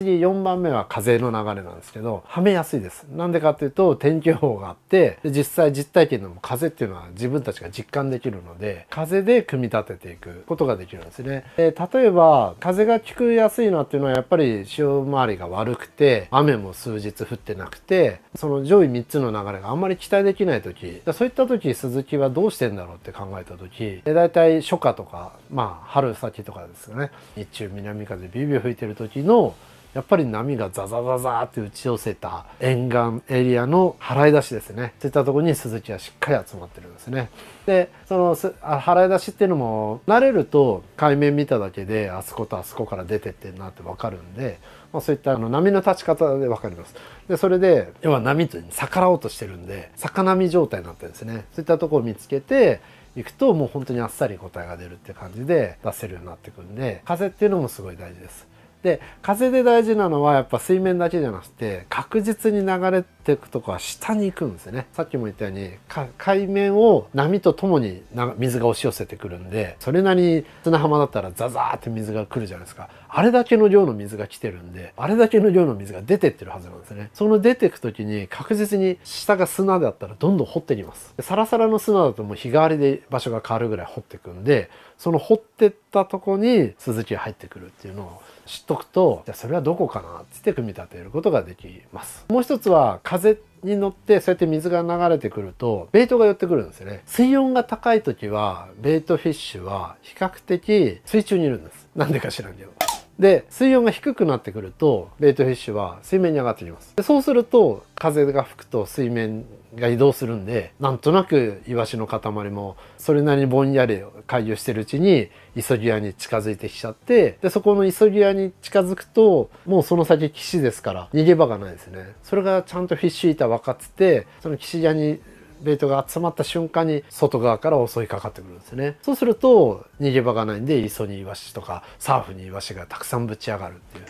次4番目は風の流れなんですけど、はめやすいです。なんでかっていうと、天気予報があって、実際実体験でも風っていうのは自分たちが実感できるので、風で組み立てていくことができるんですね。例えば、風が効くやすいなっていうのはやっぱり潮回りが悪くて、雨も数日降ってなくて、その上位3つの流れがあんまり期待できない時、そういった時、鈴木はどうしてんだろうって考えた時、だいたい初夏とか、まあ春先とかですよね、日中南風ビュービュー吹いてる時のやっぱり波がザザザザって打ち寄せた沿岸エリアの払い出しですねそういったところにスズキはしっかり集まってるんですねでその払い出しっていうのも慣れると海面見ただけであそことあそこから出てってなって分かるんで、まあ、そういったあの波の立ち方で分かりますでそれで要は波という逆らおうとしてるんで逆波状態になってるんですねそういったとこを見つけていくともう本当にあっさり答えが出るって感じで出せるようになってくんで風っていうのもすごい大事ですで風で大事なのはやっぱ水面だけじゃなくて確実に流れてっていくとこは下に行くんですよねさっきも言ったように海面を波とともに水が押し寄せてくるんでそれなりに砂浜だったらザザーって水が来るじゃないですかあれだけの量の水が来てるんであれだけの量の水が出てってるはずなんですねその出てく時に確実に下が砂だったらどんどん掘っていきますサラサラの砂だともう日替わりで場所が変わるぐらい掘ってくんでその掘ってったとこにスズキが入ってくるっていうのを知っとくとじゃあそれはどこかなって組み立てることができますもう一つは風風に乗ってそうやって水が流れてくるとベイトが寄ってくるんですよね水温が高い時はベイトフィッシュは比較的水中にいるんですなんでか知らんけどで、水温が低くなってくると、冷凍フィッシュは水面に上がってきます。でそうすると、風が吹くと水面が移動するんで、なんとなくイワシの塊も、それなりにぼんやり回遊してるうちに、急ぎ屋に近づいてきちゃって、で、そこの急ぎ屋に近づくと、もうその先岸ですから、逃げ場がないですね。それがちゃんとフィッシュ板分かってて、その岸際にベイトが集まった瞬間に外側から襲いかかってくるんですよねそうすると逃げ場がないんで磯にイワシとかサーフにイワシがたくさんぶち上がるっていう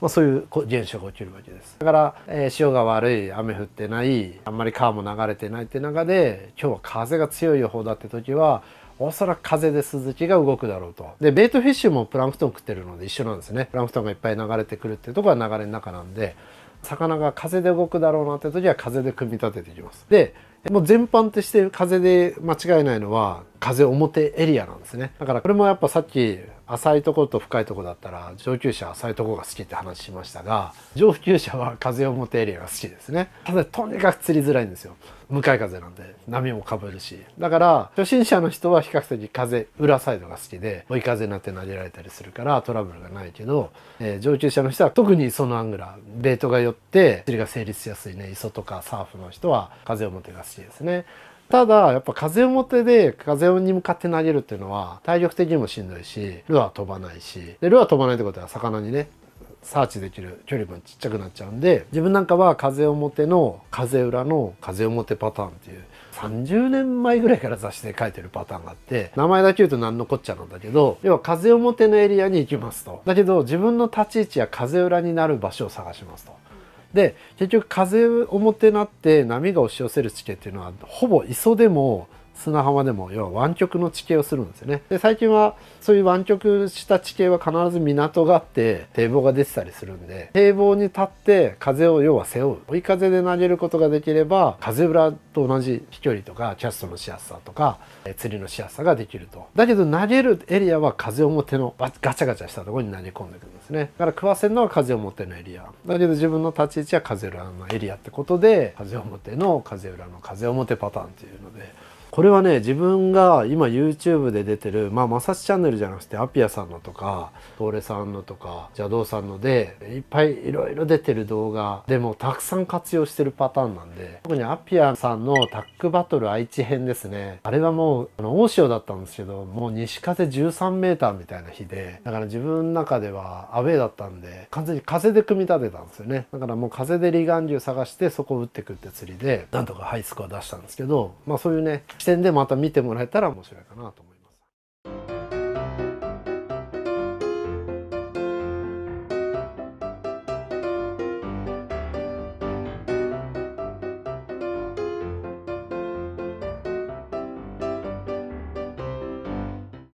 まあ、そういう現象が起きるわけですだから、えー、潮が悪い雨降ってないあんまり川も流れてないって中で今日は風が強い予報だって時はおそらく風でスズキが動くだろうとでベイトフィッシュもプランクトン食ってるので一緒なんですねプランクトンがいっぱい流れてくるっていうところは流れの中なんで魚が風で動くだろうなって時は風で組み立てていきます。で、もう全般として風で間違いないのは風表エリアなんですね。だからこれもやっぱさっき浅いところと深いところだったら上級者浅いところが好きって話しましたが上級者は風を持てエリアが好きですねただとにかく釣りづらいんですよ向かい風なんで波もかぶるしだから初心者の人は比較的風裏サイドが好きで追い風になって投げられたりするからトラブルがないけど、えー、上級者の人は特にそのアングラーベートが寄って釣りが成立しやすいね磯とかサーフの人は風を持てが好きですねただやっぱ風表で風に向かって投げるっていうのは体力的にもしんどいしルアー飛ばないしでルアー飛ばないってことは魚にねサーチできる距離もちっちゃくなっちゃうんで自分なんかは風表の風裏の風表パターンっていう30年前ぐらいから雑誌で書いてるパターンがあって名前だけ言うと何のこっちゃなんだけど要は風表のエリアに行きますとだけど自分の立ち位置や風裏になる場所を探しますとで結局風をもてなって波が押し寄せる地形っていうのはほぼ磯でも砂浜でも要は湾曲の地形をするんですよねで最近はそういう湾曲した地形は必ず港があって堤防が出てたりするんで堤防に立って風を要は背負う追い風で投げることができれば風裏と同じ飛距離とかキャストのしやすさとか釣りのしやすさができるとだけど投げるエリアは風表のガチャガチャしたところに投げ込んでくるんですねだから食わせるのは風表のエリアだけど自分の立ち位置は風裏のエリアってことで風表の風裏の風表パターンっていうのでこれはね自分が今 YouTube で出てるまあまさしチャンネルじゃなくてアピアさんのとかトーレさんのとか邪道さんのでいっぱいいろいろ出てる動画でもたくさん活用してるパターンなんで特にアピアさんのタックバトル愛知編ですねあれはもうあの大潮だったんですけどもう西風13メーターみたいな日でだから自分の中ではアウェーだったんで完全に風で組み立てたんですよねだからもう風で離岸流探してそこを打ってくって釣りでなんとかハイスコア出したんですけどまあそういうね点でまた見てもらえたら面白いかなと